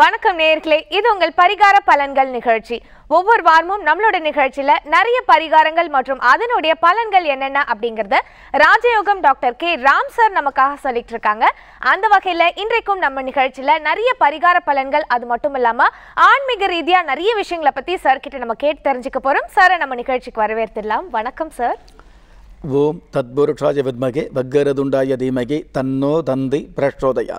வணக்கம் நேர்களே இது உங்கள் பரிகார பலன்கள் நிகழ்ச்சி ஒவ்வொரு வாரமும் நம்மளோட நிகழ்ச்சியில நிறைய பரிகாரங்கள் மற்றும் அதனுடைய பலன்கள் என்னென்ன அப்படிங்கறத ராஜயோகம் டாக்டர் கே ராம் சார் நமக்காக சொல்லிட்டு இருக்காங்க அந்த வகையில இன்றைக்கும் நம்ம நிகழ்ச்சியில நிறைய பரிகார பலன்கள் அது மட்டும் இல்லாம ஆன்மீக ரீதியா நிறைய விஷயங்களை பத்தி சார் கிட்ட நம்ம கேட்டு தெரிஞ்சுக்க போறோம் சாரை நம்ம நிகழ்ச்சிக்கு வரவேற்திடலாம் வணக்கம் சார் ஓம் தத்புருஷாஜ வித்மகே வக்கரதுண்டாய தீமகே தன்னோ தந்தி பிரஷோதயா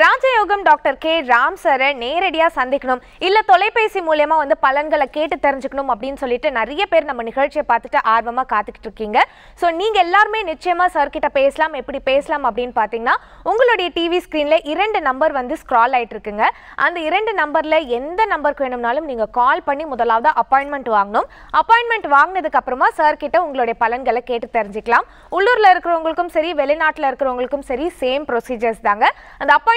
ராஜயோகம் டாக்டர் கே ராம் சரை நேரடியாக சந்திக்கணும் இல்லை தொலைபேசி மூலயமா வந்து பலன்களை கேட்டு தெரிஞ்சுக்கணும் அப்படின்னு சொல்லிட்டு நிறைய பேர் நம்ம நிகழ்ச்சியை பார்த்துட்டு ஆர்வமாக காத்துக்கிட்டு இருக்கீங்க ஸோ நீங்கள் எல்லாருமே நிச்சயமாக சார்கிட்ட பேசலாம் எப்படி பேசலாம் அப்படின்னு பார்த்தீங்கன்னா உங்களுடைய டிவி ஸ்க்ரீனில் இரண்டு நம்பர் வந்து ஸ்க்ரால் ஆகிட்டு இருக்குங்க அந்த இரண்டு நம்பரில் எந்த நம்பருக்கு வேணும்னாலும் நீங்கள் கால் பண்ணி முதலாவது அப்பாயின்மெண்ட் வாங்கணும் அப்பாயின்மெண்ட் வாங்கினதுக்கு அப்புறமா சார் கிட்ட உங்களுடைய பலன்களை கேட்டு தெரிஞ்சுக்கலாம் உள்ளூரில் இருக்கிறவங்களுக்கும் சரி வெளிநாட்டில் இருக்கிறவங்களுக்கும் சரி சேம் ப்ரொசீஜர்ஸ் தாங்க அந்த அப்பாயின்மெண்ட்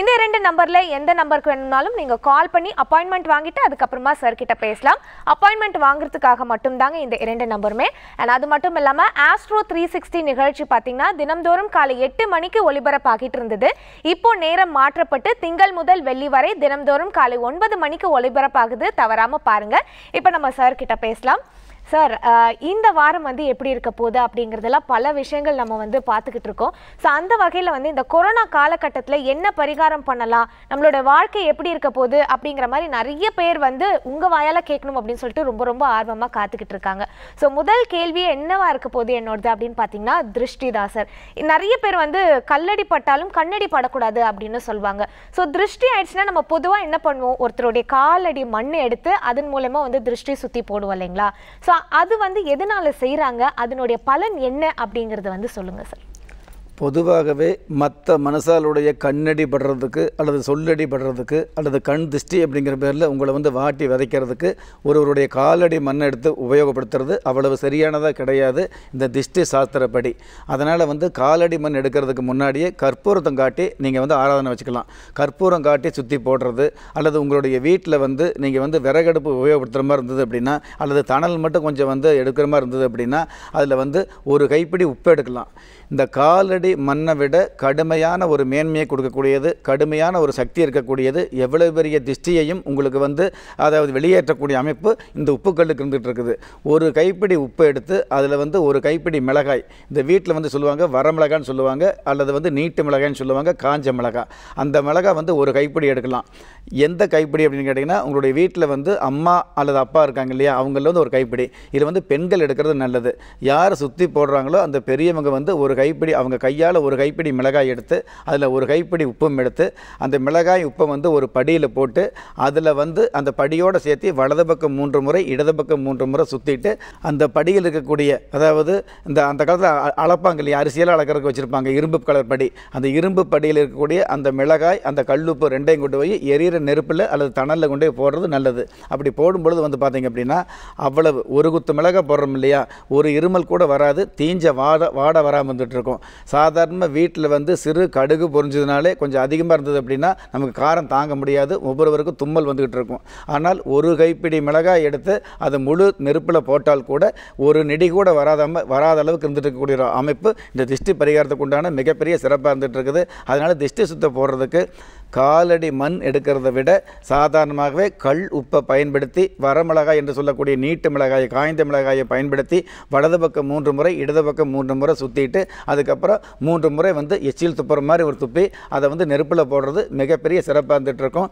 இந்த ரெண்டு நம்பரில் எந்த நம்பருக்கு வேணும்னாலும் நீங்கள் கால் பண்ணி அப்பாயின்மெண்ட் வாங்கிட்டு அதுக்கப்புறமா சார் கிட்ட பேசலாம் அப்பாயின்மெண்ட் வாங்குறதுக்காக மட்டும்தாங்க இந்த இரண்டு நம்பருமே அண்ட் அது மட்டும் இல்லாமல் ஆஸ்ட்ரோ த்ரீ சிக்ஸ்டி நிகழ்ச்சி பார்த்தீங்கன்னா தினம்தோறும் காலை எட்டு மணிக்கு ஒளிபரப்பாகிட்டு இருந்தது இப்போ நேரம் மாற்றப்பட்டு திங்கள் முதல் வெள்ளி வரை தினம்தோறும் காலை ஒன்பது மணிக்கு ஒளிபரப்பாகுது தவறாமல் பாருங்கள் இப்போ நம்ம கிட்ட பேசலாம் சார் இந்த வாரம் வந்து எப்படி இருக்க போகுது அப்படிங்கிறதெல்லாம் பல விஷயங்கள் நம்ம வந்து பார்த்துக்கிட்டு இருக்கோம் ஸோ அந்த வகையில் வந்து இந்த கொரோனா காலகட்டத்தில் என்ன பரிகாரம் பண்ணலாம் நம்மளோட வாழ்க்கை எப்படி இருக்க போகுது அப்படிங்கிற மாதிரி நிறைய பேர் வந்து உங்கள் வாயால் கேட்கணும் அப்படின்னு சொல்லிட்டு ரொம்ப ரொம்ப ஆர்வமாக காத்துக்கிட்டு இருக்காங்க ஸோ முதல் கேள்வி என்னவா இருக்க போகுது என்னோடது அப்படின்னு பார்த்தீங்கன்னா சார் நிறைய பேர் வந்து கல்லடி பட்டாலும் கண்ணடி படக்கூடாது அப்படின்னு சொல்லுவாங்க ஸோ திருஷ்டி ஆயிடுச்சுன்னா நம்ம பொதுவாக என்ன பண்ணுவோம் ஒருத்தருடைய காலடி மண் எடுத்து அதன் மூலமாக வந்து திருஷ்டி சுற்றி போடுவோம் இல்லைங்களா ஸோ ஸோ அது வந்து எதனால் செய்கிறாங்க அதனுடைய பலன் என்ன அப்படிங்கிறத வந்து சொல்லுங்கள் சார் பொதுவாகவே மற்ற மனசாலுடைய கண்ணடி படுறதுக்கு அல்லது சொல்லடி படுறதுக்கு அல்லது கண் திஷ்டி அப்படிங்கிற பேரில் உங்களை வந்து வாட்டி விதைக்கிறதுக்கு ஒருவருடைய காலடி மண்ணை எடுத்து உபயோகப்படுத்துறது அவ்வளவு சரியானதாக கிடையாது இந்த திஷ்டி சாஸ்திரப்படி அதனால் வந்து காலடி மண் எடுக்கிறதுக்கு முன்னாடியே கற்பூரத்தம் காட்டி நீங்கள் வந்து ஆராதனை வச்சுக்கலாம் கற்பூரம் காட்டி சுற்றி போடுறது அல்லது உங்களுடைய வீட்டில் வந்து நீங்கள் வந்து விறகடுப்பு உபயோகப்படுத்துகிற மாதிரி இருந்தது அப்படின்னா அல்லது தணல் மட்டும் கொஞ்சம் வந்து எடுக்கிற மாதிரி இருந்தது அப்படின்னா அதில் வந்து ஒரு கைப்பிடி உப்பு எடுக்கலாம் இந்த காலடி மண்ணை விட கடுமையான ஒரு மேன்மையை கொடுக்கக்கூடியது கடுமையான ஒரு சக்தி இருக்கக்கூடியது எவ்வளவு பெரிய திஷ்டியையும் உங்களுக்கு வந்து அதாவது வெளியேற்றக்கூடிய அமைப்பு இந்த உப்புக்கல்லுக்கு இருந்துகிட்டு இருக்குது ஒரு கைப்பிடி உப்பு எடுத்து அதில் வந்து ஒரு கைப்பிடி மிளகாய் இந்த வீட்டில் வந்து சொல்லுவாங்க வரமிளகான்னு சொல்லுவாங்க அல்லது வந்து நீட்டு மிளகாய்ன்னு சொல்லுவாங்க காஞ்ச மிளகாய் அந்த மிளகாய் வந்து ஒரு கைப்பிடி எடுக்கலாம் எந்த கைப்பிடி அப்படின்னு கேட்டிங்கன்னா உங்களுடைய வீட்டில் வந்து அம்மா அல்லது அப்பா இருக்காங்க இல்லையா அவங்கள வந்து ஒரு கைப்பிடி இது வந்து பெண்கள் எடுக்கிறது நல்லது யார் சுற்றி போடுறாங்களோ அந்த பெரியவங்க வந்து ஒரு கைப்பிடி அவங்க கையால் ஒரு கைப்பிடி மிளகாய் எடுத்து அதில் ஒரு கைப்பிடி உப்பும் எடுத்து அந்த மிளகாய் உப்பை வந்து ஒரு படியில் போட்டு அதில் வந்து அந்த படியோடு சேர்த்து வலது பக்கம் மூன்று முறை இடது பக்கம் மூன்று முறை சுற்றிட்டு அந்த படியில் இருக்கக்கூடிய அதாவது இந்த அந்த காலத்தில் அளப்பாங்க இல்லையா அரிசியெல்லாம் அளக்கிறதுக்கு வச்சுருப்பாங்க இரும்பு கலர் படி அந்த இரும்பு படியில் இருக்கக்கூடிய அந்த மிளகாய் அந்த கல்லுப்பு ரெண்டையும் கொண்டு போய் எரியிற நெருப்பில் அல்லது தணலில் கொண்டு போய் போடுறது நல்லது அப்படி போடும்பொழுது வந்து பார்த்திங்க அப்படின்னா அவ்வளவு ஒரு குத்து மிளகாய் போடுறோம் இல்லையா ஒரு இருமல் கூட வராது தீஞ்ச வாட வாட வராமல் வந்துட்டு இருக்கும் சாதாரணமாக வீட்டில் வந்து சிறு கடுகு பொறிஞ்சதுனாலே கொஞ்சம் அதிகமாக இருந்தது அப்படின்னா நமக்கு காரம் தாங்க முடியாது ஒவ்வொருவருக்கும் தும்மல் வந்துக்கிட்டு இருக்கும் ஆனால் ஒரு கைப்பிடி மிளகாய் எடுத்து அதை முழு நெருப்பில் போட்டால் கூட ஒரு நெடி கூட வராத வராத அளவுக்கு இருந்துகிட்டு இருக்கக்கூடிய அமைப்பு இந்த திஷ்டி பரிகாரத்துக்கு உண்டான மிகப்பெரிய சிறப்பாக இருந்துகிட்டு இருக்குது அதனால் திஷ்டி சுத்தம் போடுறதுக்கு காலடி மண் எடுக்கிறத விட சாதாரணமாகவே கல் உப்பை பயன்படுத்தி வரமிளகாய் என்று சொல்லக்கூடிய நீட்டு மிளகாயை காய்ந்த மிளகாயை பயன்படுத்தி வலது பக்கம் மூன்று முறை இடது பக்கம் மூன்று முறை சுற்றிட்டு அதுக்கப்புறம் மூன்று முறை வந்து எச்சில் துப்புற மாதிரி ஒரு துப்பி அதை வந்து நெருப்பில் போடுறது மிகப்பெரிய சிறப்பாக இருக்கும்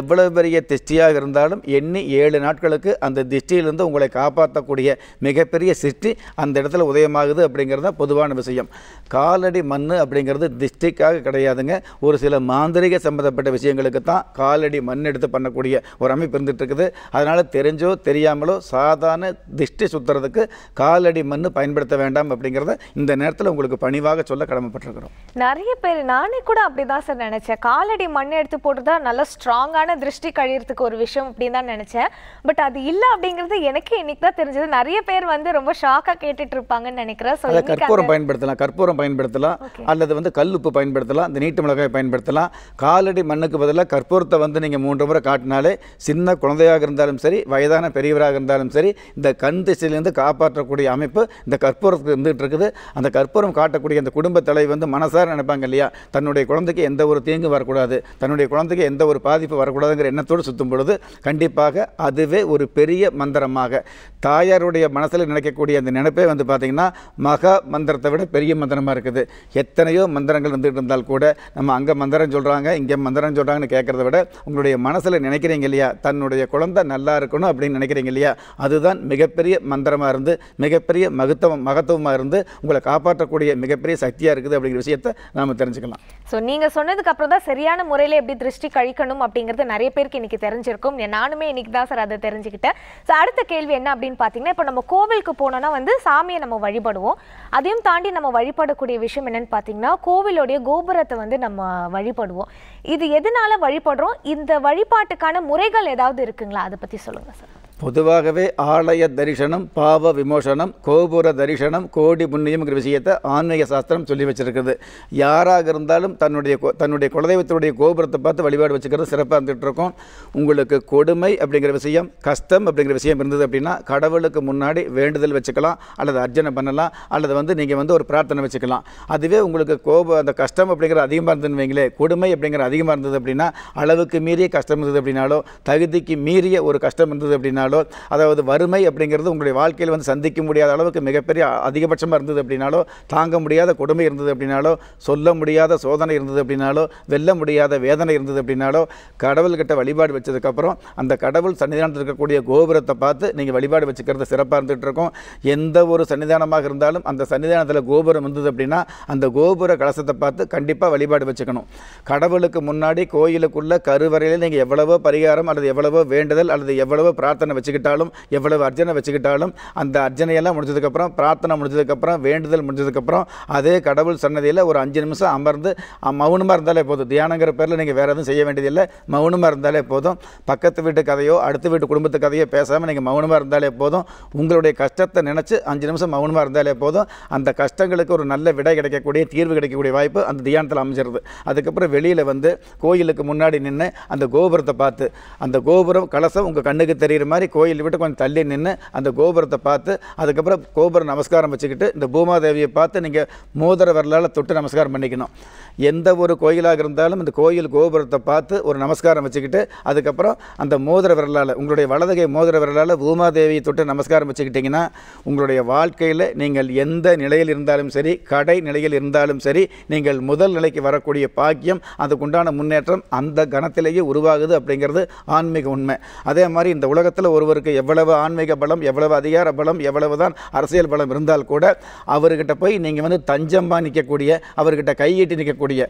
எவ்வளவு பெரிய திஷ்டியாக இருந்தாலும் எண்ணி ஏழு நாட்களுக்கு அந்த திஷ்டியிலிருந்து உங்களை காப்பாற்றக்கூடிய மிகப்பெரிய சிருஷ்டி அந்த இடத்துல உதயமாகுது அப்படிங்கிறது தான் பொதுவான விஷயம் காலடி மண் அப்படிங்கிறது திஷ்டிக்காக கிடையாதுங்க ஒரு சில மாந்திரிக சம்மந்தப்பட்ட விஷயங்களுக்கு தான் காலடி மண் எடுத்து பண்ணக்கூடிய ஒரு அமைப்பு இருக்குது அதனால் தெரிஞ்சோ தெரியாமலோ சாதாரண திஷ்டி சுத்துறதுக்கு காலடி மண் பயன்படுத்த வேண்டாம் அப்படிங்கிறத இந்த நேரத்தில் உங்களுக்கு உங்களுக்கு பணிவாக சொல்ல கடமைப்பட்டிருக்கிறோம் நிறைய பேர் நானே கூட அப்படிதான் சார் நினைச்சேன் காலடி மண் எடுத்து போட்டுதான் நல்ல ஸ்ட்ராங்கான திருஷ்டி கழியறதுக்கு ஒரு விஷயம் அப்படின்னு தான் நினைச்சேன் பட் அது இல்லை அப்படிங்கிறது எனக்கு இன்னைக்கு தான் தெரிஞ்சது நிறைய பேர் வந்து ரொம்ப ஷாக்காக கேட்டுட்டு இருப்பாங்கன்னு நினைக்கிறேன் கற்பூரம் பயன்படுத்தலாம் கற்பூரம் பயன்படுத்தலாம் அல்லது வந்து கல் உப்பு பயன்படுத்தலாம் இந்த நீட்டு மிளகாய் பயன்படுத்தலாம் காலடி மண்ணுக்கு பதிலாக கற்பூரத்தை வந்து நீங்கள் மூன்று முறை காட்டினாலே சின்ன குழந்தையாக இருந்தாலும் சரி வயதான பெரியவராக இருந்தாலும் சரி இந்த கண் திசையிலேருந்து காப்பாற்றக்கூடிய அமைப்பு இந்த கற்பூரத்துக்கு இருந்துகிட்டு இருக்குது அந்த கற்பூரம் காட்டக்கூடிய அந்த குடும்ப தலைவி வந்து மனசார நினைப்பாங்க இல்லையா தன்னுடைய குழந்தைக்கு எந்த ஒரு தீங்கு வரக்கூடாது தன்னுடைய குழந்தைக்கு எந்த ஒரு பாதிப்பு வரக்கூடாதுங்கிற எண்ணத்தோடு சுற்றும் பொழுது கண்டிப்பாக அதுவே ஒரு பெரிய மந்திரமாக தாயாருடைய மனசில் நினைக்கக்கூடிய அந்த நினைப்பே வந்து பார்த்திங்கன்னா மகா மந்திரத்தை விட பெரிய மந்திரமாக இருக்குது எத்தனையோ மந்திரங்கள் வந்துட்டு இருந்தால் கூட நம்ம அங்கே மந்திரம் சொல்கிறாங்க இங்கே மந்திரம் சொல்கிறாங்கன்னு கேட்குறத விட உங்களுடைய மனசில் நினைக்கிறீங்க இல்லையா தன்னுடைய குழந்தை நல்லா இருக்கணும் அப்படின்னு நினைக்கிறீங்க இல்லையா அதுதான் மிகப்பெரிய மந்திரமாக இருந்து மிகப்பெரிய மகத்துவம் மகத்துவமாக இருந்து உங்களை காப்பாற்றக்கூடிய அவருடைய மிகப்பெரிய சக்தியாக இருக்குது அப்படிங்கிற விஷயத்தை நாம் தெரிஞ்சுக்கலாம் ஸோ நீங்கள் சொன்னதுக்கு அப்புறம் தான் சரியான முறையில் எப்படி திருஷ்டி கழிக்கணும் அப்படிங்கிறது நிறைய பேருக்கு இன்றைக்கி தெரிஞ்சிருக்கும் நானுமே இன்னைக்கு தான் சார் அதை தெரிஞ்சுக்கிட்டேன் ஸோ அடுத்த கேள்வி என்ன அப்படின்னு பார்த்தீங்கன்னா இப்போ நம்ம கோவிலுக்கு போனோன்னா வந்து சாமியை நம்ம வழிபடுவோம் அதையும் தாண்டி நம்ம வழிபடக்கூடிய விஷயம் என்னன்னு பார்த்தீங்கன்னா கோவிலுடைய கோபுரத்தை வந்து நம்ம வழிபடுவோம் இது எதனால வழிபடுறோம் இந்த வழிபாட்டுக்கான முறைகள் ஏதாவது இருக்குங்களா அதை பற்றி சொல்லுங்கள் சார் பொதுவாகவே ஆலய தரிசனம் பாவ விமோசனம் கோபுர தரிசனம் கோடி புண்ணியம்ங்கிற விஷயத்தை ஆன்மீக சாஸ்திரம் சொல்லி வச்சுருக்குது யாராக இருந்தாலும் தன்னுடைய தன்னுடைய குலதெய்வத்தினுடைய கோபுரத்தை பார்த்து வழிபாடு வச்சுக்கிறது சிறப்பாக இருந்துகிட்டு இருக்கும் உங்களுக்கு கொடுமை அப்படிங்கிற விஷயம் கஷ்டம் அப்படிங்கிற விஷயம் இருந்தது அப்படின்னா கடவுளுக்கு முன்னாடி வேண்டுதல் வச்சுக்கலாம் அல்லது அர்ஜனை பண்ணலாம் அல்லது வந்து நீங்கள் வந்து ஒரு பிரார்த்தனை வச்சுக்கலாம் அதுவே உங்களுக்கு கோப அந்த கஷ்டம் அப்படிங்கிற அதிகமாக இருந்ததுன்னு வைங்களே கொடுமை அப்படிங்கிற அதிகமாக இருந்தது அப்படின்னா அளவுக்கு மீறிய கஷ்டம் இருந்தது அப்படின்னாலோ தகுதிக்கு மீறிய ஒரு கஷ்டம் இருந்தது அப்படின்னா அப்படின்னாலோ அதாவது வறுமை அப்படிங்கிறது உங்களுடைய வாழ்க்கையில் வந்து சந்திக்க முடியாத அளவுக்கு மிகப்பெரிய அதிகபட்சமாக இருந்தது அப்படின்னாலோ தாங்க முடியாத கொடுமை இருந்தது அப்படின்னாலோ சொல்ல முடியாத சோதனை இருந்தது அப்படின்னாலோ வெல்ல முடியாத வேதனை இருந்தது அப்படின்னாலோ கடவுள்கிட்ட வழிபாடு வச்சதுக்கப்புறம் அந்த கடவுள் சன்னிதானத்தில் இருக்கக்கூடிய கோபுரத்தை பார்த்து நீங்கள் வழிபாடு வச்சுக்கிறது சிறப்பாக இருந்துகிட்டு இருக்கும் எந்த ஒரு சன்னிதானமாக இருந்தாலும் அந்த சன்னிதானத்தில் கோபுரம் இருந்தது அப்படின்னா அந்த கோபுர கலசத்தை பார்த்து கண்டிப்பாக வழிபாடு வச்சுக்கணும் கடவுளுக்கு முன்னாடி கோயிலுக்குள்ள கருவறையில் நீங்கள் எவ்வளவோ பரிகாரம் அல்லது எவ்வளவோ வேண்டுதல் அல்லது எவ்வளவோ பிரார்த்தனை அர்ஜனை வச்சுக்கிட்டாலும் எவ்வளவு அர்ஜனை வச்சுக்கிட்டாலும் அந்த அர்ஜனையெல்லாம் முடிஞ்சதுக்கப்புறம் பிரார்த்தனை முடிஞ்சதுக்கப்புறம் வேண்டுதல் முடிஞ்சதுக்கப்புறம் அதே கடவுள் சன்னதியில் ஒரு அஞ்சு நிமிஷம் அமர்ந்து மௌனமாக இருந்தாலே போதும் தியானங்கிற பேரில் நீங்கள் வேறு எதுவும் செய்ய வேண்டியதில்லை மௌனமாக இருந்தாலே போதும் பக்கத்து வீட்டு கதையோ அடுத்த வீட்டு குடும்பத்து கதையோ பேசாமல் நீங்கள் மௌனமாக இருந்தாலே போதும் உங்களுடைய கஷ்டத்தை நினச்சி அஞ்சு நிமிஷம் மௌனமாக இருந்தாலே போதும் அந்த கஷ்டங்களுக்கு ஒரு நல்ல விடை கிடைக்கக்கூடிய தீர்வு கிடைக்கக்கூடிய வாய்ப்பு அந்த தியானத்தில் அமைஞ்சிருது அதுக்கப்புறம் வெளியில் வந்து கோயிலுக்கு முன்னாடி நின்று அந்த கோபுரத்தை பார்த்து அந்த கோபுரம் கலசம் உங்கள் கண்ணுக்கு தெரிகிற மாதிரி மாதிரி கோயில் விட்டு கொஞ்சம் தள்ளி நின்று அந்த கோபுரத்தை பார்த்து அதுக்கப்புறம் கோபுரம் நமஸ்காரம் வச்சுக்கிட்டு இந்த பூமாதேவியை பார்த்து நீங்கள் மோதிர வரலால் தொட்டு நமஸ்காரம் பண்ணிக்கணும் எந்த ஒரு கோயிலாக இருந்தாலும் இந்த கோயில் கோபுரத்தை பார்த்து ஒரு நமஸ்காரம் வச்சுக்கிட்டு அதுக்கப்புறம் அந்த மோதிர விரலால் உங்களுடைய வலதுகை மோதிர விரலால் பூமாதேவியை தொட்டு நமஸ்காரம் வச்சுக்கிட்டிங்கன்னா உங்களுடைய வாழ்க்கையில் நீங்கள் எந்த நிலையில் இருந்தாலும் சரி கடை நிலையில் இருந்தாலும் சரி நீங்கள் முதல் நிலைக்கு வரக்கூடிய பாக்கியம் அதுக்குண்டான முன்னேற்றம் அந்த கணத்திலேயே உருவாகுது அப்படிங்கிறது ஆன்மீக உண்மை அதே மாதிரி இந்த உலகத்தில் ஒருவருக்கு எவ்வளவு ஆன்மீக பலம் எவ்வளவு அதிகார பலம் எவ்வளவு தான் அரசியல் பலம் இருந்தால் கூட அவர்கிட்ட போய் நீங்கள் வந்து தஞ்சம்பா நிற்கக்கூடிய அவர்கிட்ட கையீட்டி நிற்கக்கூடிய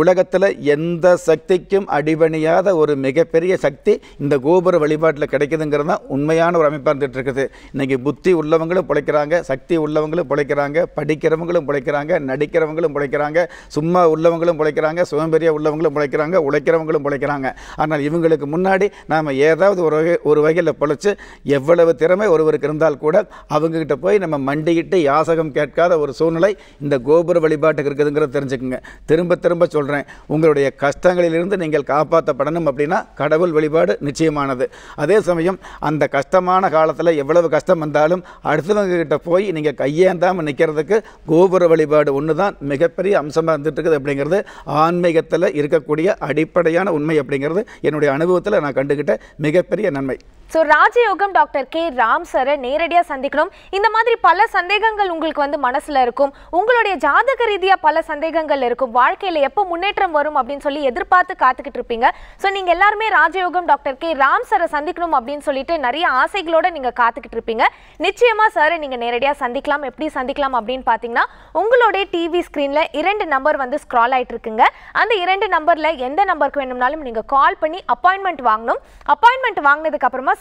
உலகத்தில் எந்த சக்திக்கும் அடிபணியாத ஒரு மிகப்பெரிய சக்தி இந்த கோபுர வழிபாட்டில் கிடைக்குதுங்கிறது தான் உண்மையான ஒரு அமைப்பாக இருந்துகிட்ருக்குது இன்றைக்கி புத்தி உள்ளவங்களும் பிழைக்கிறாங்க சக்தி உள்ளவங்களும் பிழைக்கிறாங்க படிக்கிறவங்களும் பிழைக்கிறாங்க நடிக்கிறவங்களும் பிழைக்கிறாங்க சும்மா உள்ளவங்களும் பிழைக்கிறாங்க சுயம்பெரிய உள்ளவங்களும் பிழைக்கிறாங்க உழைக்கிறவங்களும் பிழைக்கிறாங்க ஆனால் இவங்களுக்கு முன்னாடி நாம் ஏதாவது ஒரு வகை ஒரு வகையில் பொழைச்சி எவ்வளவு திறமை ஒருவருக்கு இருந்தால் கூட அவங்கக்கிட்ட போய் நம்ம மண்டிக்கிட்டு யாசகம் கேட்காத ஒரு சூழ்நிலை இந்த கோபுர வழிபாட்டுக்கு இருக்குதுங்கிறத தெரிஞ்சுக்குங்க திரும்ப திரும்ப சொல்கிறேன் உங்களுடைய கஷ்டங்களிலிருந்து நீங்கள் காப்பாற்றப்படணும் அப்படின்னா கடவுள் வழிபாடு நிச்சயமானது அதே சமயம் அந்த கஷ்டமான காலத்தில் எவ்வளவு கஷ்டம் வந்தாலும் அடுத்தவங்ககிட்ட போய் நீங்கள் கையேந்தாமல் நிற்கிறதுக்கு கோபுர வழிபாடு ஒன்று தான் மிகப்பெரிய அம்சமாக இருந்துட்டு இருக்குது அப்படிங்கிறது ஆன்மீகத்தில் இருக்கக்கூடிய அடிப்படையான உண்மை அப்படிங்கிறது என்னுடைய அனுபவத்தில் நான் கண்டுகிட்ட மிகப்பெரிய நன்மை ஸோ ராஜயோகம் டாக்டர் கே ராம் சரை நேரடியாக சந்திக்கணும் இந்த மாதிரி பல சந்தேகங்கள் உங்களுக்கு வந்து மனசில் இருக்கும் உங்களுடைய ஜாதக ரீதியாக பல சந்தேகங்கள் இருக்கும் வாழ்க்கையில் எப்போ முன்னேற்றம் வரும் அப்படின்னு சொல்லி எதிர்பார்த்து காத்துக்கிட்டு இருப்பீங்க ஸோ நீங்கள் எல்லாருமே ராஜயோகம் டாக்டர் கே ராம் சரை சந்திக்கணும் அப்படின்னு சொல்லிட்டு நிறைய ஆசைகளோடு நீங்கள் காத்துக்கிட்டு இருப்பீங்க நிச்சயமாக சாரை நீங்கள் நேரடியாக சந்திக்கலாம் எப்படி சந்திக்கலாம் அப்படின்னு பார்த்தீங்கன்னா உங்களுடைய டிவி ஸ்க்ரீனில் இரண்டு நம்பர் வந்து ஸ்க்ரால் ஆகிட்டு இருக்குங்க அந்த இரண்டு நம்பரில் எந்த நம்பருக்கு வேணும்னாலும் நீங்கள் கால் பண்ணி அப்பாயின்மெண்ட் வாங்கணும் அப்பாயின்மெண்ட் வாங்கினதுக்கு அப்புறமா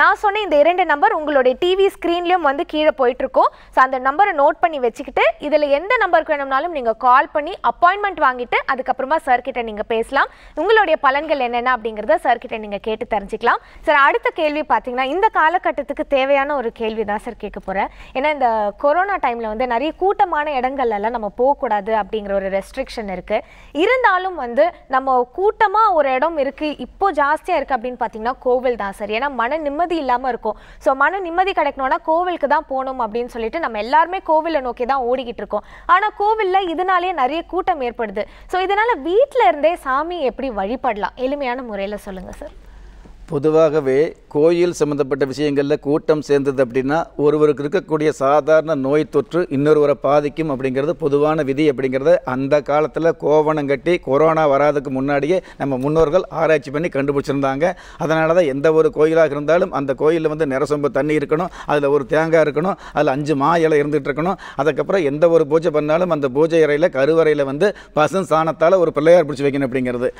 நான் சொன்ன இந்த இரண்டு நம்பர் உங்களுடைய டிவி ஸ்க்ரீன்லேயும் வந்து கீழே போயிட்டுருக்கோம் ஸோ அந்த நம்பரை நோட் பண்ணி வச்சுக்கிட்டு இதில் எந்த நம்பருக்கு வேணும்னாலும் நீங்கள் கால் பண்ணி அப்பாயின்மெண்ட் வாங்கிட்டு அதுக்கப்புறமா சார்கிட்ட நீங்கள் பேசலாம் உங்களுடைய பலன்கள் என்னென்ன அப்படிங்கிறத சார்கிட்ட நீங்கள் கேட்டு தெரிஞ்சுக்கலாம் சார் அடுத்த கேள்வி பார்த்தீங்கன்னா இந்த காலகட்டத்துக்கு தேவையான ஒரு கேள்வி தான் சார் கேட்க போகிறேன் ஏன்னா இந்த கொரோனா டைமில் வந்து நிறைய கூட்டமான இடங்கள்லாம் நம்ம போகக்கூடாது அப்படிங்கிற ஒரு ரெஸ்ட்ரிக்ஷன் இருக்குது இருந்தாலும் வந்து நம்ம கூட்டமாக ஒரு இடம் இருக்குது இப்போ ஜாஸ்தியாக இருக்குது அப்படின்னு பார்த்தீங்கன்னா கோவில் தான் சார் ஏன்னா மன நிம்மதி நிம்மதி இல்லாமல் இருக்கும் ஸோ மன நிம்மதி கிடைக்கணும்னா கோவிலுக்கு தான் போகணும் அப்படின்னு சொல்லிட்டு நம்ம எல்லாருமே கோவிலை நோக்கி தான் ஓடிக்கிட்டு இருக்கோம் ஆனால் கோவிலில் இதனாலேயே நிறைய கூட்டம் ஏற்படுது ஸோ இதனால வீட்டில இருந்தே சாமி எப்படி வழிபடலாம் எளிமையான முறையில் சொல்லுங்கள் சார் பொதுவாகவே கோயில் சம்மந்தப்பட்ட விஷயங்களில் கூட்டம் சேர்ந்தது அப்படின்னா ஒருவருக்கு இருக்கக்கூடிய சாதாரண நோய் தொற்று இன்னொருவரை பாதிக்கும் அப்படிங்கிறது பொதுவான விதி அப்படிங்கிறத அந்த காலத்தில் கோவணம் கட்டி கொரோனா வராதுக்கு முன்னாடியே நம்ம முன்னோர்கள் ஆராய்ச்சி பண்ணி கண்டுபிடிச்சிருந்தாங்க அதனால தான் எந்த ஒரு கோயிலாக இருந்தாலும் அந்த கோயிலில் வந்து நிறசொம்பு தண்ணி இருக்கணும் அதில் ஒரு தேங்காய் இருக்கணும் அதில் அஞ்சு மா இலை இருந்துகிட்டு இருக்கணும் அதுக்கப்புறம் எந்த ஒரு பூஜை பண்ணாலும் அந்த பூஜை அறையில் கருவறையில் வந்து பசும் சாணத்தால் ஒரு பிள்ளையார் பிடிச்சி வைக்கணும் அப்படிங்கிறது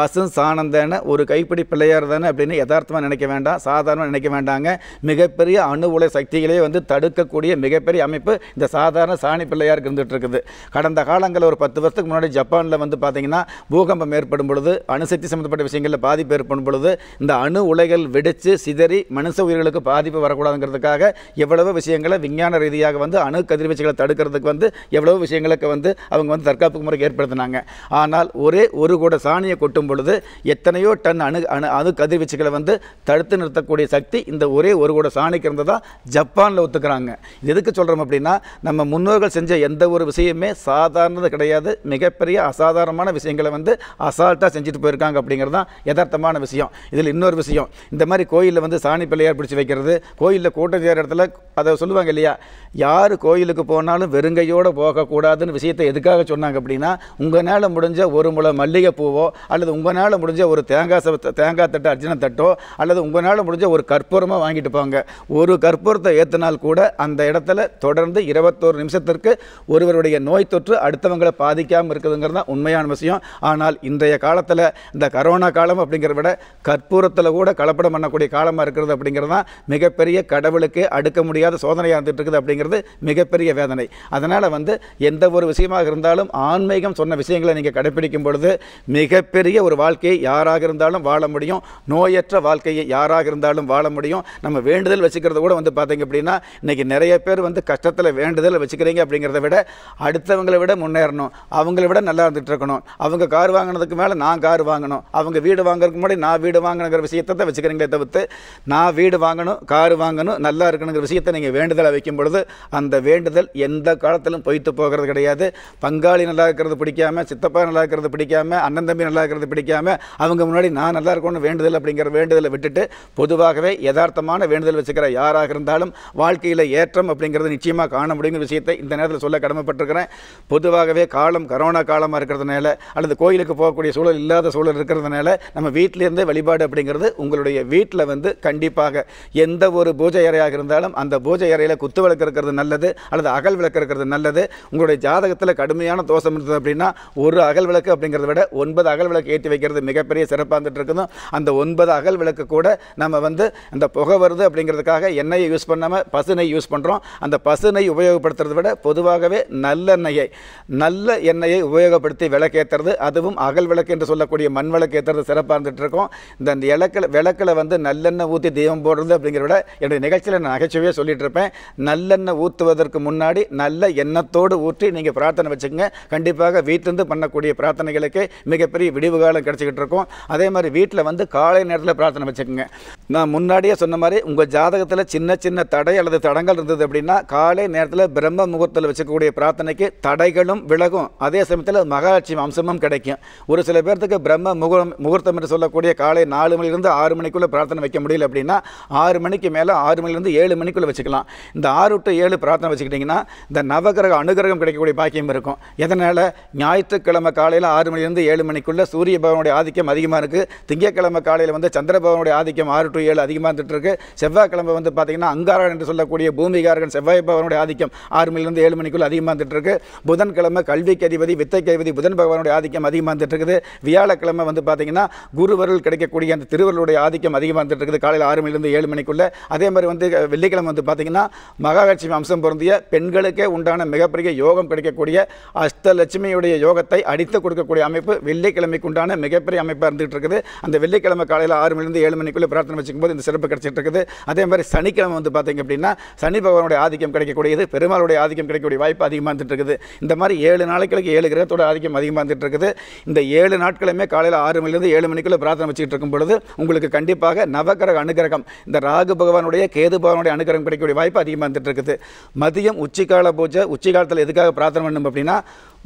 பசும் சாணம் தானே ஒரு கைப்பிடி பிள்ளையார் தானே அப்படின்னு யதார்த்தமாக நினைக்க வேண்டாம் சாதாரணமாக நினைக்க வேண்டாங்க மிகப்பெரிய அணு உலை சக்திகளே வந்து தடுக்கக்கூடிய மிகப்பெரிய அமைப்பு இந்த சாதாரண சாணி பிள்ளையாருக்கு இருந்துகிட்டு இருக்குது கடந்த காலங்களில் ஒரு பத்து வருஷத்துக்கு முன்னாடி ஜப்பானில் வந்து பார்த்தீங்கன்னா பூகம்பம் ஏற்படும் பொழுது அணுசக்தி சம்மந்தப்பட்ட விஷயங்களில் பாதிப்பு ஏற்படும் பொழுது இந்த அணு உலைகள் வெடித்து சிதறி மனுஷ உயிர்களுக்கு பாதிப்பு வரக்கூடாதுங்கிறதுக்காக எவ்வளவு விஷயங்களை விஞ்ஞான ரீதியாக வந்து அணு கதிர்வீச்சுகளை தடுக்கிறதுக்கு வந்து எவ்வளவு விஷயங்களுக்கு வந்து அவங்க வந்து தற்காப்பு முறைக்கு ஏற்படுத்தினாங்க ஆனால் ஒரே ஒரு கூட சாணியை கொட்டும் பொழுது எத்தனையோ டன் அணு அணு அணு கதிர்வீச்சுகளை வந்து தடுத்து நிறுத்தக்கூடிய சக்தி இந்த ஒரே ஒரு கூட சாணிக்கு இருந்ததான் ஜப்பானில் ஒத்துக்கிறாங்க இது எதுக்கு சொல்கிறோம் அப்படின்னா நம்ம முன்னோர்கள் செஞ்ச எந்த ஒரு விஷயமே சாதாரணது கிடையாது மிகப்பெரிய அசாதாரணமான விஷயங்களை வந்து அசால்ட்டாக செஞ்சுட்டு போயிருக்காங்க அப்படிங்கிறது தான் யதார்த்தமான விஷயம் இதில் இன்னொரு விஷயம் இந்த மாதிரி கோயிலில் வந்து சாணி பிள்ளையார் பிடிச்சி வைக்கிறது கோயிலில் கூட்டம் செய்கிற இடத்துல அதை சொல்லுவாங்க இல்லையா யார் கோயிலுக்கு போனாலும் வெறுங்கையோடு போகக்கூடாதுன்னு விஷயத்தை எதுக்காக சொன்னாங்க அப்படின்னா உங்களால் முடிஞ்ச ஒரு முளை மல்லிகைப்பூவோ அல்லது உங்களால் முடிஞ்ச ஒரு தேங்காய் தேங்காய் தட்டு அர்ஜுன தட்டு கொழுக்கட்டோ அல்லது உங்களால் முடிஞ்ச ஒரு கற்பூரமாக வாங்கிட்டு போங்க ஒரு கற்பூரத்தை ஏற்றினால் கூட அந்த இடத்துல தொடர்ந்து இருபத்தோரு நிமிஷத்திற்கு ஒருவருடைய நோய் தொற்று அடுத்தவங்களை பாதிக்காமல் இருக்குதுங்கிறது தான் உண்மையான விஷயம் ஆனால் இன்றைய காலத்தில் இந்த கரோனா காலம் அப்படிங்கிறத விட கற்பூரத்தில் கூட கலப்படம் பண்ணக்கூடிய காலமாக இருக்கிறது அப்படிங்கிறது தான் மிகப்பெரிய கடவுளுக்கு அடுக்க முடியாத சோதனையாக இருந்துட்டு இருக்குது அப்படிங்கிறது மிகப்பெரிய வேதனை அதனால் வந்து எந்த ஒரு விஷயமாக இருந்தாலும் ஆன்மீகம் சொன்ன விஷயங்களை நீங்கள் கடைபிடிக்கும் பொழுது மிகப்பெரிய ஒரு வாழ்க்கையை யாராக இருந்தாலும் வாழ முடியும் நோயை தோல்வியற்ற வாழ்க்கையை யாராக இருந்தாலும் வாழ முடியும் நம்ம வேண்டுதல் வச்சுக்கிறத கூட வந்து பார்த்தீங்க அப்படின்னா இன்றைக்கி நிறைய பேர் வந்து கஷ்டத்தில் வேண்டுதல் வச்சுக்கிறீங்க அப்படிங்கிறத விட அடுத்தவங்களை விட முன்னேறணும் அவங்கள விட நல்லா இருந்துகிட்டு இருக்கணும் அவங்க கார் வாங்கினதுக்கு மேலே நான் கார் வாங்கணும் அவங்க வீடு வாங்குறதுக்கு முன்னாடி நான் வீடு வாங்கணுங்கிற விஷயத்தை தான் வச்சுக்கிறீங்களே தவிர்த்து நான் வீடு வாங்கணும் கார் வாங்கணும் நல்லா இருக்கணுங்கிற விஷயத்தை நீங்கள் வேண்டுதலை வைக்கும் பொழுது அந்த வேண்டுதல் எந்த காலத்திலும் பொய்த்து போகிறது கிடையாது பங்காளி நல்லா இருக்கிறது பிடிக்காம சித்தப்பா நல்லா இருக்கிறது பிடிக்காம அண்ணன் தம்பி நல்லா இருக்கிறது பிடிக்காம அவங்க முன்னாடி நான் நல்லா இருக்கணும்னு வேண்டுதல் அப்படிங்கிறது வேண்டுதலை விட்டுட்டு பொதுவாகவே யதார்த்தமான வேண்டுதல் வச்சுக்கிற யாராக இருந்தாலும் வாழ்க்கையில் ஏற்றம் அப்படிங்கிறது நிச்சயமாக காண முடியுங்கிற விஷயத்தை இந்த நேரத்தில் சொல்ல கடமைப்பட்டிருக்கிறேன் பொதுவாகவே காலம் கரோனா காலமாக இருக்கிறதுனால அல்லது கோயிலுக்கு போகக்கூடிய சூழல் இல்லாத சூழல் இருக்கிறதுனால நம்ம வீட்டிலேருந்தே வழிபாடு அப்படிங்கிறது உங்களுடைய வீட்டில் வந்து கண்டிப்பாக எந்த ஒரு பூஜை அறையாக இருந்தாலும் அந்த பூஜை அறையில் குத்து விளக்கு இருக்கிறது நல்லது அல்லது அகல் விளக்கு இருக்கிறது நல்லது உங்களுடைய ஜாதகத்தில் கடுமையான தோஷம் இருந்தது அப்படின்னா ஒரு அகல் விளக்கு அப்படிங்கிறத விட ஒன்பது அகல் விளக்கு ஏற்றி வைக்கிறது மிகப்பெரிய சிறப்பாக இருந்துட்டு இருக்கணும் அந்த ஒன்பது அகல் விளக்கு கூட நம்ம வந்து இந்த புகை வருது அப்படிங்கிறதுக்காக எண்ணெயை யூஸ் பண்ணாமல் பசுனை யூஸ் பண்ணுறோம் அந்த பசுனை உபயோகப்படுத்துறதை விட பொதுவாகவே நல்லெண்ணெயை நல்ல எண்ணெயை உபயோகப்படுத்தி விளக்கேற்றுறது அதுவும் அகல் விளக்கு என்று சொல்லக்கூடிய மண் விளக்கு ஏற்றுறது சிறப்பாக இருந்துகிட்டு இருக்கோம் இந்த விளக்கில் விளக்கில் வந்து நல்லெண்ணெய் ஊற்றி தெய்வம் போடுறது அப்படிங்கிறத விட என்னுடைய நிகழ்ச்சியில் நான் நகைச்சுவையே சொல்லிட்டு இருப்பேன் நல்லெண்ணெய் ஊற்றுவதற்கு முன்னாடி நல்ல எண்ணத்தோடு ஊற்றி நீங்கள் பிரார்த்தனை வச்சுக்கோங்க கண்டிப்பாக வீட்டிலிருந்து பண்ணக்கூடிய பிரார்த்தனைகளுக்கு மிகப்பெரிய விடிவு காலம் கிடச்சிக்கிட்டு இருக்கும் அதே மாதிரி வீட்டில் வந்து காலை நேரத்தில் பிரார்த்தனை வச்சுக்கோங்க நான் முன்னாடியே சொன்ன மாதிரி உங்கள் ஜாதகத்தில் சின்ன சின்ன தடை அல்லது தடங்கள் இருந்தது அப்படின்னா காலை நேரத்தில் பிரம்ம முகூர்த்தத்தில் வச்சுக்கக்கூடிய பிரார்த்தனைக்கு தடைகளும் விலகும் அதே சமயத்தில் மகாலட்சுமி அம்சமும் கிடைக்கும் ஒரு சில பேர்த்துக்கு பிரம்ம முகம் முகூர்த்தம் என்று சொல்லக்கூடிய காலை நாலு மணிலிருந்து ஆறு மணிக்குள்ளே பிரார்த்தனை வைக்க முடியல அப்படின்னா ஆறு மணிக்கு மேலே ஆறு மணிலிருந்து ஏழு மணிக்குள்ளே வச்சுக்கலாம் இந்த ஆறு டு ஏழு பிரார்த்தனை வச்சுக்கிட்டிங்கன்னா இந்த நவகிரக அனுகிரகம் கிடைக்கக்கூடிய பாக்கியம் இருக்கும் எதனால் ஞாயிற்றுக்கிழமை காலையில் ஆறு மணிலிருந்து ஏழு மணிக்குள்ளே சூரிய பகவனுடைய ஆதிக்கம் அதிகமாக இருக்குது திங்கக்கிழமை காலையில் வந்து சந்திர பகவனுடைய ஆதிக்கம் ஆறு டு அதிகமாக செவ்வாய்க்கிழமை வந்து அங்காரன் என்று சொல்லக்கூடிய பூமிகாரகன் ஆதிக்கம் ஆறு மணிலிருந்து ஏழு மணிக்குள் அதிகமாக புதன்கிழமை கல்விக்கு அதிபதி வித்தைக்கு அதிபதி புதன் பகவானுடைய ஆதிக்கம் அதிகமாக வியாழக்கிழமை வந்து குருவருள் கிடைக்கக்கூடிய அந்த திருவருளுடைய ஆதிக்கம் அதிகமாக காலையில் ஆறு மணிலிருந்து ஏழு அதே மாதிரி வந்து வெள்ளிக்கிழமை வந்து பார்த்திங்கன்னா மகாலட்சுமி அம்சம் பொருந்திய பெண்களுக்கே உண்டான மிகப்பெரிய யோகம் கிடைக்கக்கூடிய அஷ்டலட்சுமியுடைய யோகத்தை அடித்து கொடுக்கக்கூடிய அமைப்பு வெள்ளிக்கிழமைக்கு உண்டான மிகப்பெரிய அமைப்பாக இருந்துகிட்டு இருக்குது அந்த வெள்ளிக்கிழமை காலையில் ஆறு மணிலேருந்து ஏழு மணிக்குள்ளே பிரார்த்தனை வச்சு வச்சுக்கும்போது போது இந்த சிறப்பு கிடைச்சிட்டு இருக்குது அதே மாதிரி சனிக்கிழமை வந்து பார்த்திங்க அப்படின்னா சனி பகவானுடைய ஆதிக்கம் கிடைக்கக்கூடியது பெருமாளுடைய ஆதிக்கம் கிடைக்கக்கூடிய வாய்ப்பு அதிகமாக இருந்துட்டு இருக்குது இந்த மாதிரி ஏழு நாளைக்கு ஏழு கிரகத்தோட ஆதிக்கம் அதிகமாக இருந்துட்டு இருக்குது இந்த ஏழு நாட்களுமே காலையில் ஆறு மணிலேருந்து ஏழு மணிக்குள்ளே பிரார்த்தனை வச்சுக்கிட்டு இருக்கும் பொழுது உங்களுக்கு கண்டிப்பாக நவகிரக அனுகிரகம் இந்த ராகு பகவானுடைய கேது பகவானுடைய அனுகிரகம் கிடைக்கக்கூடிய வாய்ப்பு அதிகமாக இருந்துட்டு இருக்குது மதியம் உச்சிக்கால பூஜை உச்சிக்காலத்தில் எதுக்காக பிரார்த்தனை பண்ணணும் அப்படின்னா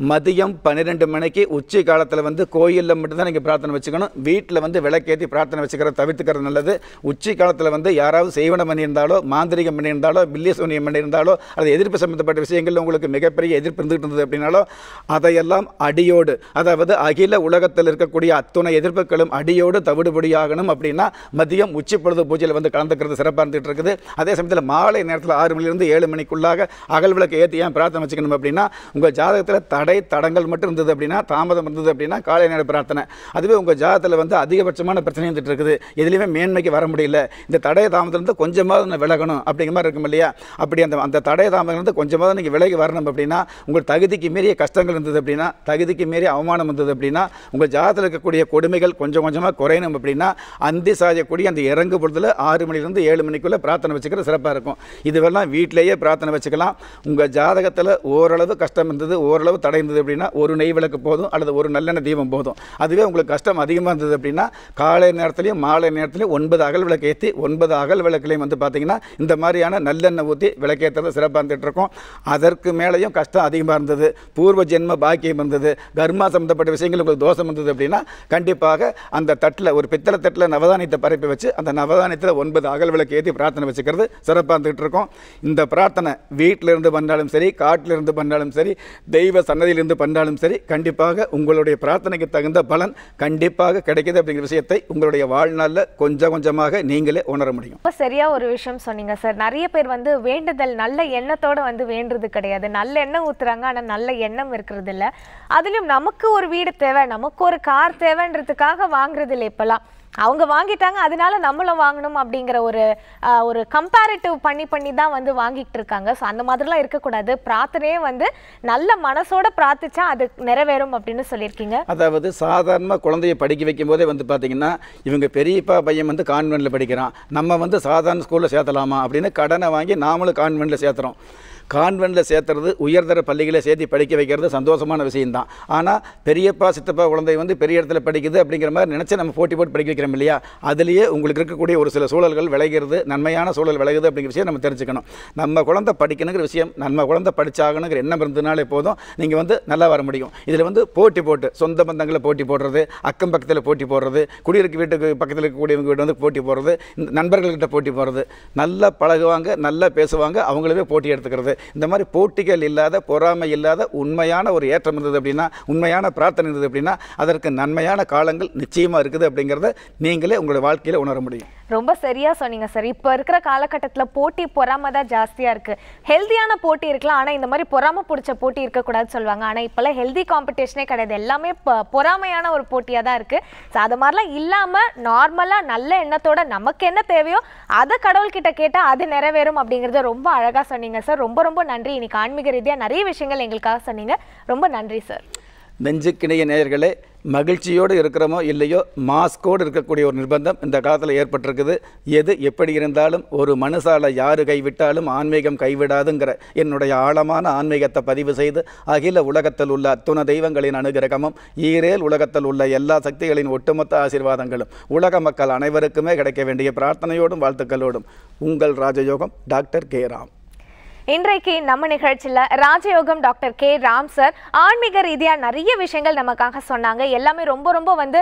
மதியம் பன்னிரெண்டு மணிக்கு உச்சி காலத்தில் வந்து கோயிலில் மட்டும்தான் நீங்கள் பிரார்த்தனை வச்சுக்கணும் வீட்டில் வந்து விளக்கேற்றி பிரார்த்தனை வச்சுக்கிறத தவிர்த்துக்கிறது நல்லது உச்சி காலத்தில் வந்து யாராவது செய்வனம் பண்ணியிருந்தாலோ மாந்திரிகம் பண்ணியிருந்தாலோ பில்லிய சூனியம் பண்ணியிருந்தாலோ அல்லது எதிர்ப்பு சம்பந்தப்பட்ட விஷயங்களில் உங்களுக்கு மிகப்பெரிய எதிர்ப்பு இருந்துகிட்டு இருந்தது அப்படின்னாலோ அதையெல்லாம் அடியோடு அதாவது அகில உலகத்தில் இருக்கக்கூடிய அத்துணை எதிர்ப்புகளும் அடியோடு தவிடுபடியாகணும் அப்படின்னா மதியம் உச்சி பொழுது பூஜையில் வந்து கலந்துக்கிறது சிறப்பாக இருந்துகிட்டு இருக்குது அதே சமயத்தில் மாலை நேரத்தில் ஆறு மணிலிருந்து ஏழு மணிக்குள்ளாக அகல் விளக்கு ஏற்றி ஏன் பிரார்த்தனை வச்சுக்கணும் அப்படின்னா உங்கள் ஜாதகத்தில் தடை தடங்கள் மட்டும் இருந்தது அப்படின்னா தாமதம் இருந்தது அப்படின்னா காலை நேர பிரார்த்தனை அதுவே உங்கள் ஜாதகத்தில் வந்து அதிகபட்சமான பிரச்சனை இருந்துகிட்டு இருக்குது எதுலேயுமே மேன்மைக்கு வர முடியல இந்த தடைய தாமதத்துலேருந்து கொஞ்சமாவது விலகணும் அப்படிங்கிற மாதிரி இருக்கும் இல்லையா அப்படி அந்த அந்த தடைய தாமதத்துலேருந்து கொஞ்சமாவது நீங்கள் விலகி வரணும் அப்படின்னா உங்கள் தகுதிக்கு மீறிய கஷ்டங்கள் இருந்தது அப்படின்னா தகுதிக்கு மீறிய அவமானம் இருந்தது அப்படின்னா உங்கள் ஜாதத்தில் இருக்கக்கூடிய கொடுமைகள் கொஞ்சம் கொஞ்சமாக குறையணும் அப்படின்னா அந்தி சாயக்கூடிய அந்த இறங்கு பொழுதுல ஆறு மணிலேருந்து ஏழு மணிக்குள்ளே பிரார்த்தனை வச்சுக்கிறது சிறப்பாக இருக்கும் இதுவெல்லாம் வீட்டிலேயே பிரார்த்தனை வச்சுக்கலாம் உங்கள் ஜாதகத்தில் ஓரளவு கஷ்டம் இருந்தது ஓரளவு தடை இருந்தது அப்படின்னா ஒரு நெய் விளக்கு போதும் அல்லது ஒரு நல்லெண்ணெய் தீபம் போதும் அதுவே உங்களுக்கு கஷ்டம் அதிகமாக இருந்தது அப்படின்னா காலை நேரத்துலையும் மாலை நேரத்துலையும் ஒன்பது அகல் விளக்கு ஏற்றி ஒன்பது அகல் விளக்குலையும் வந்து பார்த்திங்கன்னா இந்த மாதிரியான நல்லெண்ணெய் ஊற்றி விளக்கேற்றது சிறப்பாக இருந்துகிட்ருக்கோம் அதற்கு மேலேயும் கஷ்டம் அதிகமாக இருந்தது பூர்வ ஜென்ம பாக்கியம் இருந்தது கர்மா சம்மந்தப்பட்ட விஷயங்கள் உங்களுக்கு தோஷம் இருந்தது அப்படின்னா கண்டிப்பாக அந்த தட்டில் ஒரு பித்தளை தட்டில் நவதானியத்தை பரப்பி வச்சு அந்த நவதானியத்தில் ஒன்பது அகல் விளக்கு ஏற்றி பிரார்த்தனை வச்சுக்கிறது சிறப்பாக இருந்துகிட்டு இந்த பிரார்த்தனை வீட்டிலிருந்து பண்ணாலும் சரி காட்டிலிருந்து பண்ணாலும் சரி தெய்வ சன்னதியிலிருந்து பண்ணாலும் சரி கண்டிப்பாக உங்களுடைய பிரார்த்தனைக்கு தகுந்த பலன் கண்டிப்பாக கிடைக்கிது அப்படிங்கிற விஷயத்தை உங்களுடைய வாழ்நாளில் கொஞ்சம் கொஞ்சம் நிச்சயமாக நீங்களே உணர முடியும் சரியாக ஒரு விஷயம் சொன்னீங்க சார் நிறைய பேர் வந்து வேண்டுதல் நல்ல எண்ணத்தோடு வந்து வேண்டுறது கிடையாது நல்ல எண்ணம் ஊற்றுறாங்க ஆனால் நல்ல எண்ணம் இருக்கிறது இல்லை அதுலேயும் நமக்கு ஒரு வீடு தேவை நமக்கு ஒரு கார் தேவைன்றதுக்காக வாங்குறது இல்லை இப்போல்லாம் அவங்க வாங்கிட்டாங்க அதனால நம்மளும் வாங்கணும் அப்படிங்கிற ஒரு ஒரு கம்பேரிட்டிவ் பண்ணி பண்ணி தான் வந்து வாங்கிட்டு இருக்காங்க ஸோ அந்த மாதிரிலாம் இருக்கக்கூடாது பிரார்த்தனையே வந்து நல்ல மனசோட பிரார்த்திச்சா அது நிறைவேறும் அப்படின்னு சொல்லியிருக்கீங்க அதாவது சாதாரணமாக குழந்தைய படிக்க வைக்கும் போதே வந்து பார்த்தீங்கன்னா இவங்க பெரியப்பா பையன் வந்து கான்வென்ட்ல படிக்கிறான் நம்ம வந்து சாதாரண ஸ்கூலில் சேர்த்தலாமா அப்படின்னு கடனை வாங்கி நாமளும் கான்வென்ட்ல சேர்த்துறோம் கான்வென்ட்டில் சேர்த்துறது உயர்தர பள்ளிகளை சேர்த்து படிக்க வைக்கிறது சந்தோஷமான விஷயம்தான் ஆனால் பெரியப்பா சித்தப்பா குழந்தை வந்து பெரிய இடத்துல படிக்குது அப்படிங்கிற மாதிரி நினச்சி நம்ம போட்டி போட்டு படிக்க வைக்கிறோம் இல்லையா அதுலேயே உங்களுக்கு இருக்கக்கூடிய ஒரு சில சூழல்கள் விளைகிறது நன்மையான சூழல் விளையுது அப்படிங்கிற விஷயம் நம்ம தெரிஞ்சுக்கணும் நம்ம குழந்தை படிக்கணுங்கிற விஷயம் நம்ம குழந்தை படித்தாகணுங்கிற எண்ணம் இருந்ததுனாலே போதும் நீங்கள் வந்து நல்லா வர முடியும் இதில் வந்து போட்டி போட்டு சொந்த பந்தங்களில் போட்டி போடுறது அக்கம் பக்கத்தில் போட்டி போடுறது குடியிருக்கு வீட்டுக்கு பக்கத்தில் இருக்கக்கூடியவங்க வீடு வந்து போட்டி போடுறது நண்பர்கள்கிட்ட போட்டி போடுறது நல்லா பழகுவாங்க நல்லா பேசுவாங்க அவங்களவே போட்டி எடுத்துக்கிறது இந்த மாதிரி போட்டிகள் இல்லாத பொறாமை இல்லாத உண்மையான ஒரு ஏற்றம் இருந்தது அப்படின்னா உண்மையான பிரார்த்தனை இருந்தது அப்படின்னா அதற்கு நன்மையான காலங்கள் நிச்சயமாக இருக்குது அப்படிங்கிறத நீங்களே உங்களுடைய வாழ்க்கையில் உணர முடியும் ரொம்ப சரியாக சொன்னீங்க சார் இப்போ இருக்கிற காலகட்டத்தில் போட்டி பொறாம தான் ஜாஸ்தியாக இருக்குது ஹெல்த்தியான போட்டி இருக்கலாம் ஆனால் இந்த மாதிரி பொறாம பிடிச்ச போட்டி இருக்கக்கூடாதுன்னு சொல்லுவாங்க ஆனால் இப்போல்லாம் ஹெல்தி காம்படிஷனே கிடையாது எல்லாமே பொறாமையான ஒரு போட்டியாக தான் இருக்குது ஸோ அது மாதிரிலாம் இல்லாமல் நார்மலாக நல்ல எண்ணத்தோட நமக்கு என்ன தேவையோ அதை கடவுள்கிட்ட கேட்டால் அது நிறைவேறும் அப்படிங்கிறத ரொம்ப அழகாக சொன்னீங்க சார் ரொம்ப ரொம்ப நன்றி இன்னைக்கு ஆன்மீக ரீதியாக நிறைய விஷயங்கள் எங்களுக்காக சொன்னீங்க ரொம்ப நன்றி சார் நெஞ்சுக்கிணைய நேயர்களே மகிழ்ச்சியோடு இருக்கிறோமோ இல்லையோ மாஸ்கோடு இருக்கக்கூடிய ஒரு நிர்பந்தம் இந்த காலத்தில் ஏற்பட்டிருக்குது எது எப்படி இருந்தாலும் ஒரு மனுஷால யார் கைவிட்டாலும் ஆன்மீகம் கைவிடாதுங்கிற என்னுடைய ஆழமான ஆன்மீகத்தை பதிவு செய்து அகில உலகத்தில் உள்ள அத்துணை தெய்வங்களின் அனுகிரகமும் ஈரேல் உலகத்தில் உள்ள எல்லா சக்திகளின் ஒட்டுமொத்த ஆசீர்வாதங்களும் உலக மக்கள் அனைவருக்குமே கிடைக்க வேண்டிய பிரார்த்தனையோடும் வாழ்த்துக்களோடும் உங்கள் ராஜயோகம் டாக்டர் கே ராம் இன்றைக்கு நம்ம நிகழ்ச்சியில் ராஜயோகம் டாக்டர் கே ராம் சார் ஆன்மீக ரீதியாக நிறைய விஷயங்கள் நமக்காக சொன்னாங்க எல்லாமே ரொம்ப ரொம்ப வந்து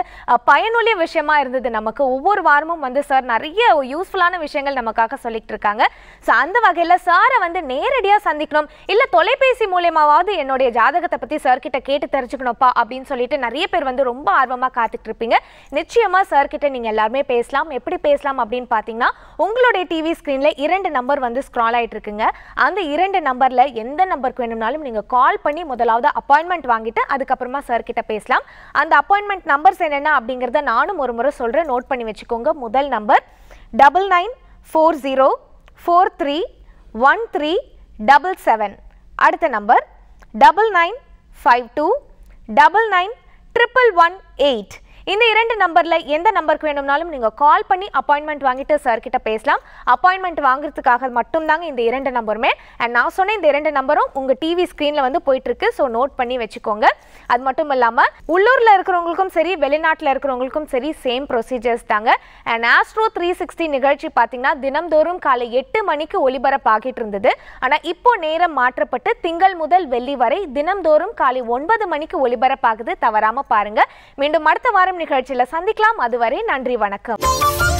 பயனுள்ள விஷயமா இருந்தது நமக்கு ஒவ்வொரு வாரமும் வந்து சார் நிறைய யூஸ்ஃபுல்லான விஷயங்கள் நமக்காக சொல்லிட்டு இருக்காங்க ஸோ அந்த வகையில் சாரை வந்து நேரடியாக சந்திக்கணும் இல்லை தொலைபேசி மூலயமாவது என்னுடைய ஜாதகத்தை பற்றி சார்கிட்ட கேட்டு தெரிஞ்சுக்கணும்ப்பா அப்படின்னு சொல்லிட்டு நிறைய பேர் வந்து ரொம்ப ஆர்வமாக காத்துட்டு இருப்பீங்க நிச்சயமாக சார்கிட்ட நீங்கள் எல்லாருமே பேசலாம் எப்படி பேசலாம் அப்படின்னு பார்த்தீங்கன்னா உங்களுடைய டிவி ஸ்க்ரீனில் இரண்டு நம்பர் வந்து ஸ்க்ரால் ஆகிட்டு இருக்குங்க அந்த வந்து இரண்டு நம்பரில் எந்த நம்பருக்கு வேணும்னாலும் நீங்கள் கால் பண்ணி முதலாவது அப்பாயின்மெண்ட் வாங்கிட்டு அதுக்கப்புறமா சார் கிட்ட பேசலாம் அந்த அப்பாயின்மெண்ட் நம்பர்ஸ் என்னென்ன அப்படிங்கிறத நானும் ஒரு முறை சொல்கிறேன் நோட் பண்ணி வச்சுக்கோங்க முதல் number double nine four zero four three one three double seven அடுத்த number double nine five two double nine triple one eight இந்த இரண்டு நம்பரில் எந்த நம்பருக்கு வேணும்னாலும் நீங்கள் கால் பண்ணி அப்பாயின்மெண்ட் வாங்கிட்டு சார் கிட்ட பேசலாம் அப்பாயின்மெண்ட் வாங்குறதுக்காக மட்டும்தாங்க இந்த இரண்டு நம்பருமே அண்ட் நான் சொன்ன இந்த இரண்டு நம்பரும் உங்கள் டிவி ஸ்க்ரீனில் வந்து போயிட்டுருக்கு ஸோ நோட் பண்ணி வச்சுக்கோங்க அது மட்டும் இல்லாமல் உள்ளூரில் இருக்கிறவங்களுக்கும் சரி வெளிநாட்டில் இருக்கிறவங்களுக்கும் சரி சேம் ப்ரொசீஜர்ஸ் தாங்க அண்ட் ஆஸ்ட்ரோ த்ரீ சிக்ஸ்டி நிகழ்ச்சி பார்த்தீங்கன்னா தினம்தோறும் காலை எட்டு மணிக்கு ஒலிபரப்பாகிட்டு இருந்தது ஆனால் இப்போ நேரம் மாற்றப்பட்டு திங்கள் முதல் வெள்ளி வரை தினந்தோறும் காலை ஒன்பது மணிக்கு ஒலிபரப்பாகுது தவறாமல் பாருங்க மீண்டும் அடுத்த வாரம் நிகழ்ச்சியில் சந்திக்கலாம் அதுவரை நன்றி வணக்கம்